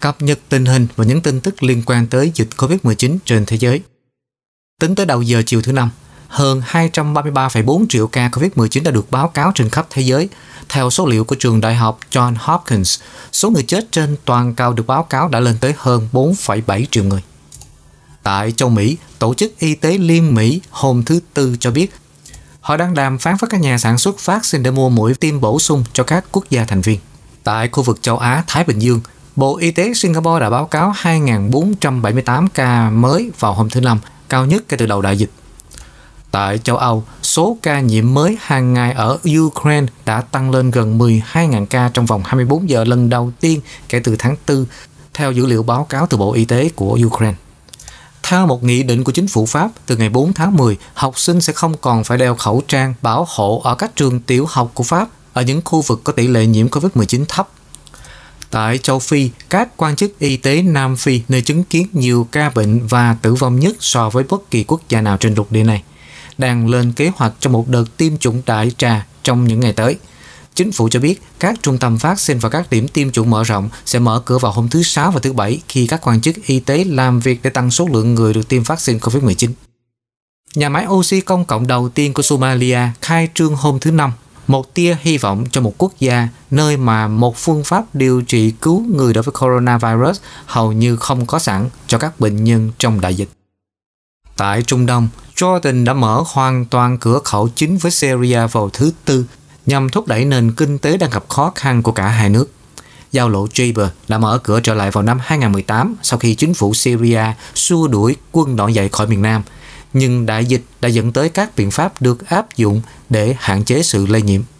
cập nhật tình hình và những tin tức liên quan tới dịch COVID-19 trên thế giới. Tính tới đầu giờ chiều thứ Năm, hơn 233,4 triệu ca COVID-19 đã được báo cáo trên khắp thế giới. Theo số liệu của trường đại học John Hopkins, số người chết trên toàn cầu được báo cáo đã lên tới hơn 4,7 triệu người. Tại châu Mỹ, Tổ chức Y tế Liên Mỹ hôm thứ Tư cho biết họ đang đàm phán với các nhà sản xuất vaccine để mua mũi tiêm bổ sung cho các quốc gia thành viên. Tại khu vực châu Á-Thái Bình Dương, Bộ Y tế Singapore đã báo cáo 2.478 ca mới vào hôm thứ Năm, cao nhất kể từ đầu đại dịch. Tại châu Âu, số ca nhiễm mới hàng ngày ở Ukraine đã tăng lên gần 12.000 ca trong vòng 24 giờ lần đầu tiên kể từ tháng 4, theo dữ liệu báo cáo từ Bộ Y tế của Ukraine. Theo một nghị định của chính phủ Pháp, từ ngày 4 tháng 10, học sinh sẽ không còn phải đeo khẩu trang bảo hộ ở các trường tiểu học của Pháp ở những khu vực có tỷ lệ nhiễm COVID-19 thấp Tại châu Phi, các quan chức y tế Nam Phi nơi chứng kiến nhiều ca bệnh và tử vong nhất so với bất kỳ quốc gia nào trên lục địa này, đang lên kế hoạch cho một đợt tiêm chủng đại trà trong những ngày tới. Chính phủ cho biết các trung tâm phát sinh và các điểm tiêm chủng mở rộng sẽ mở cửa vào hôm thứ Sáu và thứ Bảy khi các quan chức y tế làm việc để tăng số lượng người được tiêm vaccine COVID-19. Nhà máy oxy công cộng đầu tiên của Somalia khai trương hôm thứ Năm một tia hy vọng cho một quốc gia nơi mà một phương pháp điều trị cứu người đối với coronavirus hầu như không có sẵn cho các bệnh nhân trong đại dịch. Tại Trung Đông, Jordan đã mở hoàn toàn cửa khẩu chính với Syria vào thứ Tư nhằm thúc đẩy nền kinh tế đang gặp khó khăn của cả hai nước. Giao lộ Jaber đã mở cửa trở lại vào năm 2018 sau khi chính phủ Syria xua đuổi quân nổi dậy khỏi miền Nam – nhưng đại dịch đã dẫn tới các biện pháp được áp dụng để hạn chế sự lây nhiễm